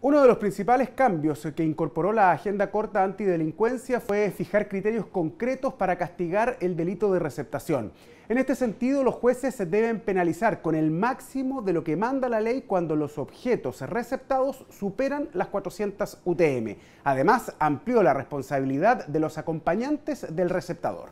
Uno de los principales cambios que incorporó la agenda corta antidelincuencia fue fijar criterios concretos para castigar el delito de receptación. En este sentido, los jueces se deben penalizar con el máximo de lo que manda la ley cuando los objetos receptados superan las 400 UTM. Además, amplió la responsabilidad de los acompañantes del receptador.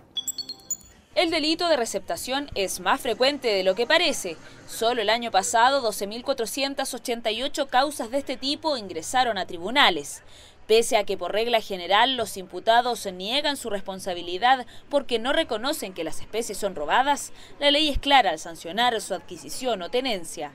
El delito de receptación es más frecuente de lo que parece. Solo el año pasado 12.488 causas de este tipo ingresaron a tribunales. Pese a que por regla general los imputados niegan su responsabilidad porque no reconocen que las especies son robadas, la ley es clara al sancionar su adquisición o tenencia.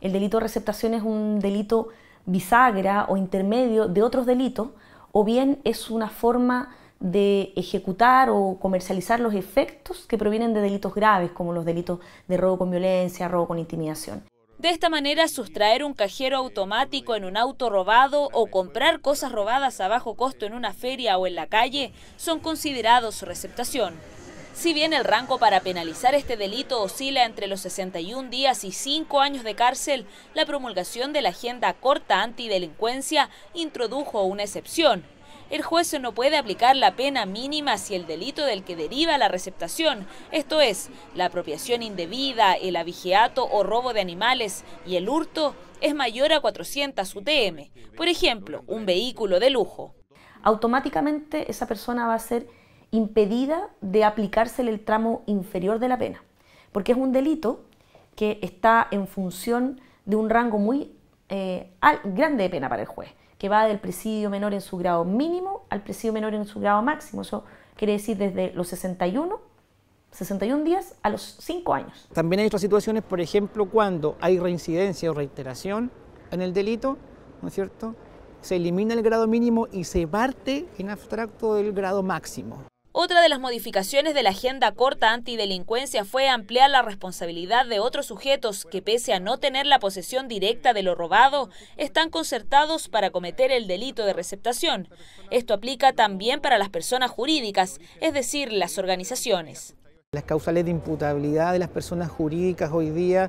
El delito de receptación es un delito bisagra o intermedio de otros delitos, o bien es una forma de ejecutar o comercializar los efectos que provienen de delitos graves, como los delitos de robo con violencia, robo con intimidación. De esta manera, sustraer un cajero automático en un auto robado o comprar cosas robadas a bajo costo en una feria o en la calle son considerados receptación. Si bien el rango para penalizar este delito oscila entre los 61 días y 5 años de cárcel, la promulgación de la Agenda Corta Antidelincuencia introdujo una excepción, el juez no puede aplicar la pena mínima si el delito del que deriva la receptación, esto es, la apropiación indebida, el abigeato o robo de animales y el hurto, es mayor a 400 UTM, por ejemplo, un vehículo de lujo. Automáticamente esa persona va a ser impedida de aplicársele el tramo inferior de la pena, porque es un delito que está en función de un rango muy eh, grande de pena para el juez que va del presidio menor en su grado mínimo al presidio menor en su grado máximo. Eso quiere decir desde los 61, 61 días a los 5 años. También hay otras situaciones, por ejemplo, cuando hay reincidencia o reiteración en el delito, ¿no es cierto? Se elimina el grado mínimo y se parte en abstracto del grado máximo. Otra de las modificaciones de la agenda corta antidelincuencia fue ampliar la responsabilidad de otros sujetos que, pese a no tener la posesión directa de lo robado, están concertados para cometer el delito de receptación. Esto aplica también para las personas jurídicas, es decir, las organizaciones. Las causales de imputabilidad de las personas jurídicas hoy día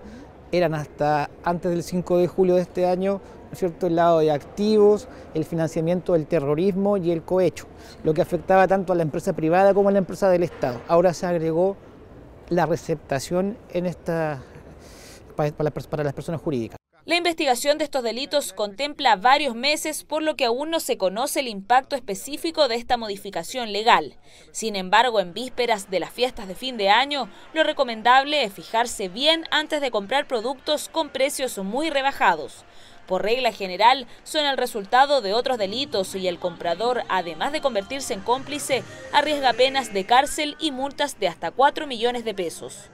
eran hasta antes del 5 de julio de este año, es cierto?, el lado de activos, el financiamiento del terrorismo y el cohecho, lo que afectaba tanto a la empresa privada como a la empresa del Estado. Ahora se agregó la receptación en esta, para las personas jurídicas. La investigación de estos delitos contempla varios meses, por lo que aún no se conoce el impacto específico de esta modificación legal. Sin embargo, en vísperas de las fiestas de fin de año, lo recomendable es fijarse bien antes de comprar productos con precios muy rebajados. Por regla general, son el resultado de otros delitos y el comprador, además de convertirse en cómplice, arriesga penas de cárcel y multas de hasta 4 millones de pesos.